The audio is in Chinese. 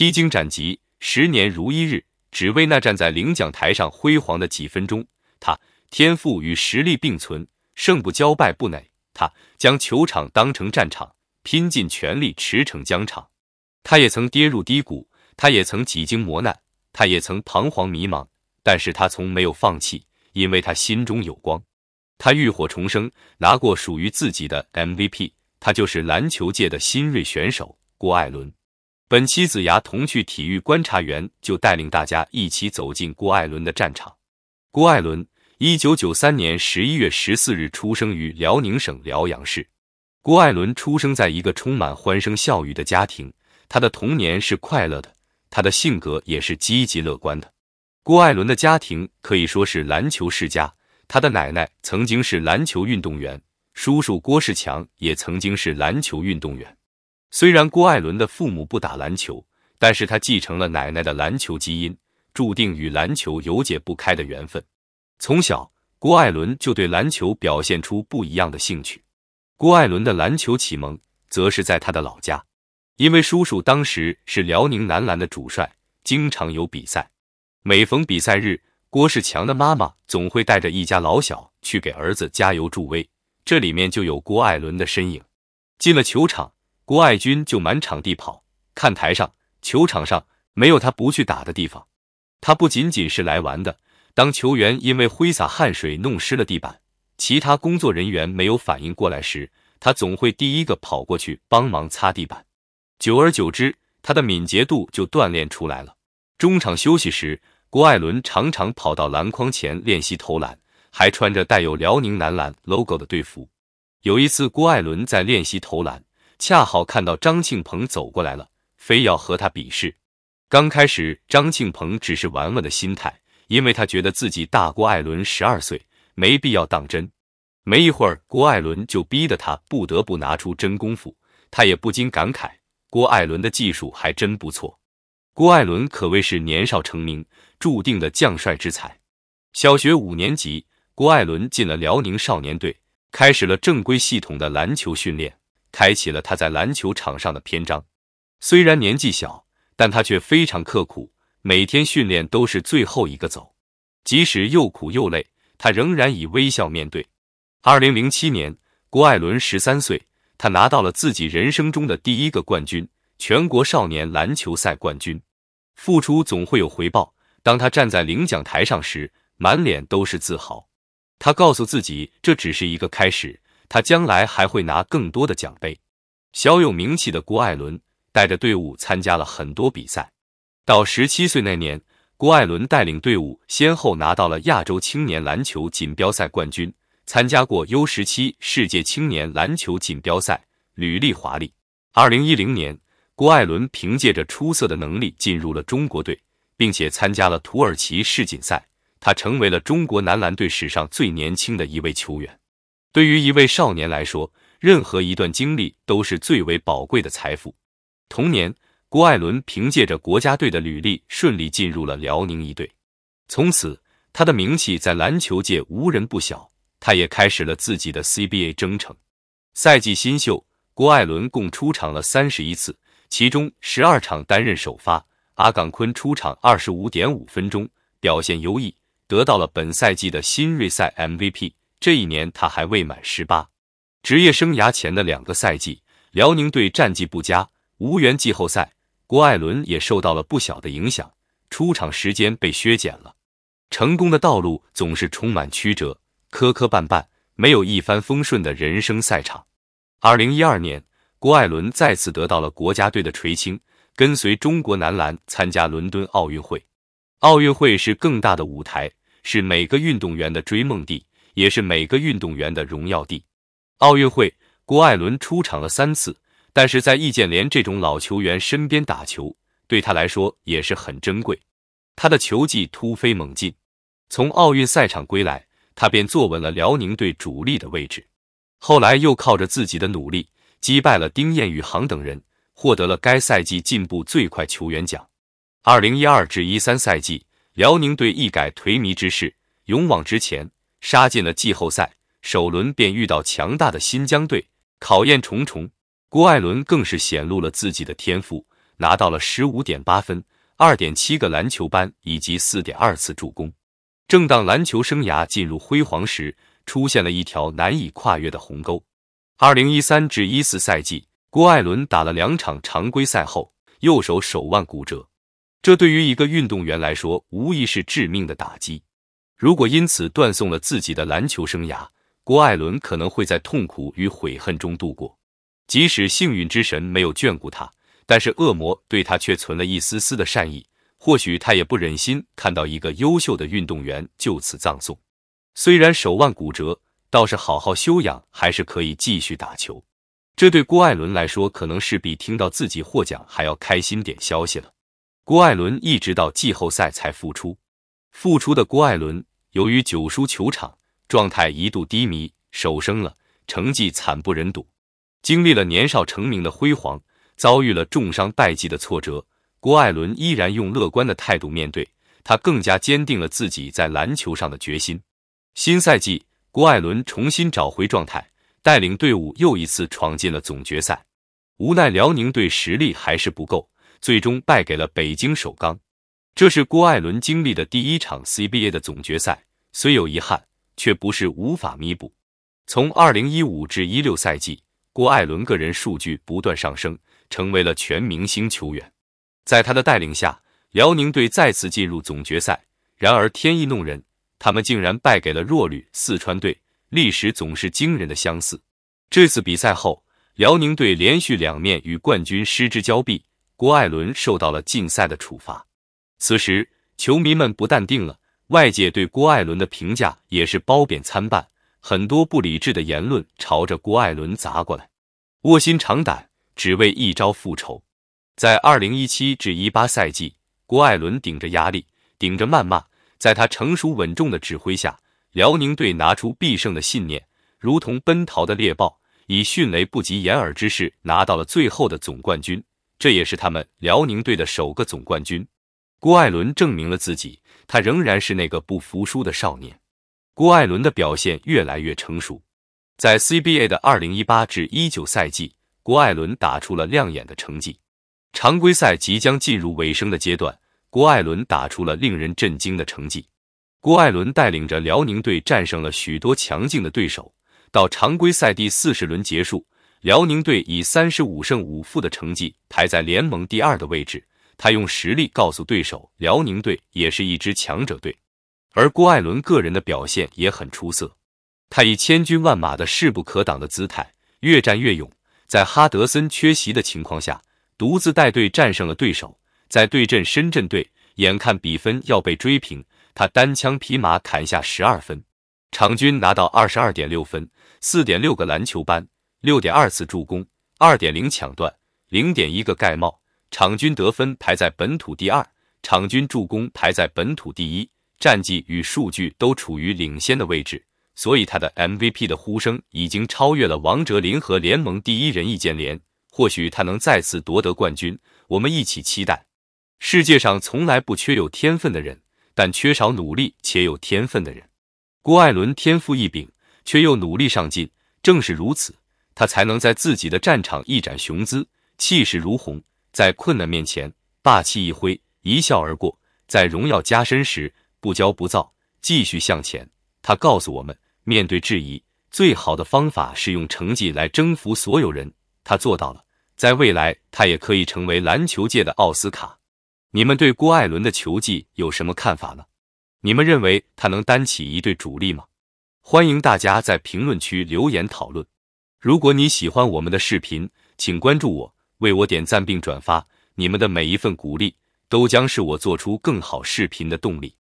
披荆斩棘，十年如一日，只为那站在领奖台上辉煌的几分钟。他天赋与实力并存，胜不骄，败不馁。他将球场当成战场，拼尽全力驰骋疆场。他也曾跌入低谷，他也曾几经磨难，他也曾彷徨迷茫，但是他从没有放弃，因为他心中有光。他浴火重生，拿过属于自己的 MVP。他就是篮球界的新锐选手郭艾伦。本期子牙童趣体育观察员就带领大家一起走进郭艾伦的战场。郭艾伦，一九九三年十一月十四日出生于辽宁省辽阳市。郭艾伦出生在一个充满欢声笑语的家庭，他的童年是快乐的，他的性格也是积极乐观的。郭艾伦的家庭可以说是篮球世家，他的奶奶曾经是篮球运动员，叔叔郭士强也曾经是篮球运动员。虽然郭艾伦的父母不打篮球，但是他继承了奶奶的篮球基因，注定与篮球有解不开的缘分。从小，郭艾伦就对篮球表现出不一样的兴趣。郭艾伦的篮球启蒙则是在他的老家，因为叔叔当时是辽宁男篮的主帅，经常有比赛。每逢比赛日，郭世强的妈妈总会带着一家老小去给儿子加油助威，这里面就有郭艾伦的身影。进了球场。郭艾军就满场地跑，看台上、球场上没有他不去打的地方。他不仅仅是来玩的。当球员因为挥洒汗水弄湿了地板，其他工作人员没有反应过来时，他总会第一个跑过去帮忙擦地板。久而久之，他的敏捷度就锻炼出来了。中场休息时，郭艾伦常常跑到篮筐前练习投篮，还穿着带有辽宁男篮 logo 的队服。有一次，郭艾伦在练习投篮。恰好看到张庆鹏走过来了，非要和他比试。刚开始，张庆鹏只是玩玩的心态，因为他觉得自己大郭艾伦十二岁，没必要当真。没一会儿，郭艾伦就逼得他不得不拿出真功夫。他也不禁感慨，郭艾伦的技术还真不错。郭艾伦可谓是年少成名，注定的将帅之才。小学五年级，郭艾伦进了辽宁少年队，开始了正规系统的篮球训练。开启了他在篮球场上的篇章。虽然年纪小，但他却非常刻苦，每天训练都是最后一个走。即使又苦又累，他仍然以微笑面对。二零零七年，郭艾伦十三岁，他拿到了自己人生中的第一个冠军——全国少年篮球赛冠军。付出总会有回报。当他站在领奖台上时，满脸都是自豪。他告诉自己，这只是一个开始。他将来还会拿更多的奖杯。小有名气的郭艾伦带着队伍参加了很多比赛。到十七岁那年，郭艾伦带领队伍先后拿到了亚洲青年篮球锦标赛冠军，参加过 U17 世界青年篮球锦标赛，履历华丽。二零一零年，郭艾伦凭借着出色的能力进入了中国队，并且参加了土耳其世锦赛，他成为了中国男篮队史上最年轻的一位球员。对于一位少年来说，任何一段经历都是最为宝贵的财富。同年，郭艾伦凭借着国家队的履历，顺利进入了辽宁一队。从此，他的名气在篮球界无人不晓。他也开始了自己的 CBA 征程。赛季新秀郭艾伦共出场了三十一次，其中十二场担任首发。阿岗坤出场二十五点五分钟，表现优异，得到了本赛季的新锐赛 MVP。这一年他还未满十八，职业生涯前的两个赛季，辽宁队战绩不佳，无缘季后赛。郭艾伦也受到了不小的影响，出场时间被削减了。成功的道路总是充满曲折，磕磕绊绊，没有一帆风顺的人生赛场。二零一二年，郭艾伦再次得到了国家队的垂青，跟随中国男篮参加伦敦奥运会。奥运会是更大的舞台，是每个运动员的追梦地。也是每个运动员的荣耀地。奥运会，郭艾伦出场了三次，但是在易建联这种老球员身边打球，对他来说也是很珍贵。他的球技突飞猛进，从奥运赛场归来，他便坐稳了辽宁队主力的位置。后来又靠着自己的努力，击败了丁彦雨航等人，获得了该赛季进步最快球员奖。二零一二至一三赛季，辽宁队一改颓靡之势，勇往直前。杀进了季后赛，首轮便遇到强大的新疆队，考验重重。郭艾伦更是显露了自己的天赋，拿到了15.8分、2.7个篮球班以及4.2次助攻。正当篮球生涯进入辉煌时，出现了一条难以跨越的鸿沟。2013至14赛季，郭艾伦打了两场常规赛后，右手手腕骨折，这对于一个运动员来说，无疑是致命的打击。如果因此断送了自己的篮球生涯，郭艾伦可能会在痛苦与悔恨中度过。即使幸运之神没有眷顾他，但是恶魔对他却存了一丝丝的善意。或许他也不忍心看到一个优秀的运动员就此葬送。虽然手腕骨折，倒是好好休养，还是可以继续打球。这对郭艾伦来说，可能是比听到自己获奖还要开心点消息了。郭艾伦一直到季后赛才复出，复出的郭艾伦。由于九输球场状态一度低迷，手生了，成绩惨不忍睹。经历了年少成名的辉煌，遭遇了重伤败绩的挫折，郭艾伦依然用乐观的态度面对，他更加坚定了自己在篮球上的决心。新赛季，郭艾伦重新找回状态，带领队伍又一次闯进了总决赛。无奈辽宁队实力还是不够，最终败给了北京首钢。这是郭艾伦经历的第一场 CBA 的总决赛，虽有遗憾，却不是无法弥补。从二零一五至一六赛季，郭艾伦个人数据不断上升，成为了全明星球员。在他的带领下，辽宁队再次进入总决赛。然而天意弄人，他们竟然败给了弱旅四川队。历史总是惊人的相似。这次比赛后，辽宁队连续两面与冠军失之交臂，郭艾伦受到了禁赛的处罚。此时，球迷们不淡定了。外界对郭艾伦的评价也是褒贬参半，很多不理智的言论朝着郭艾伦砸过来。卧薪尝胆，只为一朝复仇。在二零一七至一八赛季，郭艾伦顶着压力，顶着谩骂，在他成熟稳重的指挥下，辽宁队拿出必胜的信念，如同奔逃的猎豹，以迅雷不及掩耳之势拿到了最后的总冠军。这也是他们辽宁队的首个总冠军。郭艾伦证明了自己，他仍然是那个不服输的少年。郭艾伦的表现越来越成熟，在 CBA 的2018至19赛季，郭艾伦打出了亮眼的成绩。常规赛即将进入尾声的阶段，郭艾伦打出了令人震惊的成绩。郭艾伦带领着辽宁队战胜了许多强劲的对手。到常规赛第四十轮结束，辽宁队以三十五胜五负的成绩排在联盟第二的位置。他用实力告诉对手，辽宁队也是一支强者队，而郭艾伦个人的表现也很出色。他以千军万马的势不可挡的姿态，越战越勇，在哈德森缺席的情况下，独自带队战胜了对手。在对阵深圳队，眼看比分要被追平，他单枪匹马砍下十二分，场均拿到二十二点六分、四点六个篮球班、六点二次助攻、二点零抢断、零点一个盖帽。场均得分排在本土第二，场均助攻排在本土第一，战绩与数据都处于领先的位置，所以他的 MVP 的呼声已经超越了王哲林和联盟第一人易建联。或许他能再次夺得冠军，我们一起期待。世界上从来不缺有天分的人，但缺少努力且有天分的人。郭艾伦天赋异禀，却又努力上进，正是如此，他才能在自己的战场一展雄姿，气势如虹。在困难面前，霸气一挥，一笑而过；在荣耀加身时，不骄不躁，继续向前。他告诉我们，面对质疑，最好的方法是用成绩来征服所有人。他做到了，在未来，他也可以成为篮球界的奥斯卡。你们对郭艾伦的球技有什么看法呢？你们认为他能担起一队主力吗？欢迎大家在评论区留言讨论。如果你喜欢我们的视频，请关注我。为我点赞并转发，你们的每一份鼓励都将是我做出更好视频的动力。